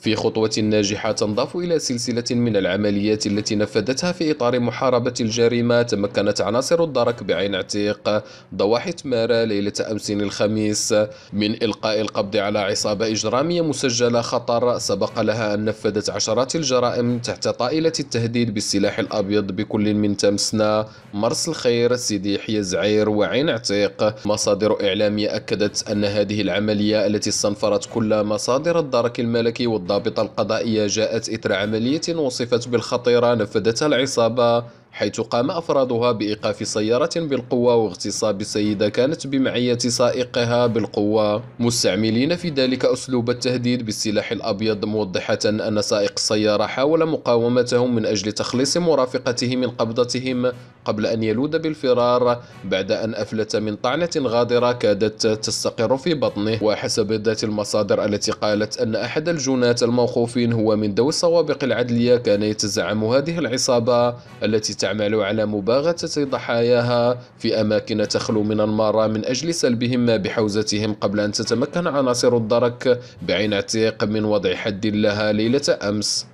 في خطوة ناجحة تنضاف إلى سلسلة من العمليات التي نفذتها في إطار محاربة الجريمة تمكنت عناصر الدرك بعين عتيق ضواحي تمارا ليلة أمس الخميس من إلقاء القبض على عصابة إجرامية مسجلة خطر سبق لها أن نفذت عشرات الجرائم تحت طائلة التهديد بالسلاح الأبيض بكل من تمسنا مرس الخير سيدي يحيى زعير وعين عتيق مصادر إعلامية أكدت أن هذه العملية التي استنفرت كل مصادر الدرك الملكي والضرب الضابطة القضائية جاءت إثر عملية وصفت بالخطيرة نفذتها العصابة حيث قام أفرادها بإيقاف سيارة بالقوة واغتصاب سيدة كانت بمعية سائقها بالقوة مستعملين في ذلك أسلوب التهديد بالسلاح الأبيض موضحة أن سائق السيارة حاول مقاومتهم من أجل تخليص مرافقته من قبضتهم قبل أن يلود بالفرار بعد أن أفلت من طعنة غادرة كادت تستقر في بطنه وحسب ذات المصادر التي قالت أن أحد الجنات الموقوفين هو من ذوي السوابق العدلية كان يتزعم هذه العصابة التي تعمل على مباغتة ضحاياها في أماكن تخلو من المارة من أجل سلبهم ما بحوزتهم قبل أن تتمكن عناصر الدرك بعين عتيق من وضع حد لها ليلة أمس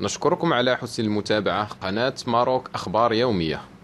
نشكركم على حسن المتابعة قناة ماروك أخبار يومية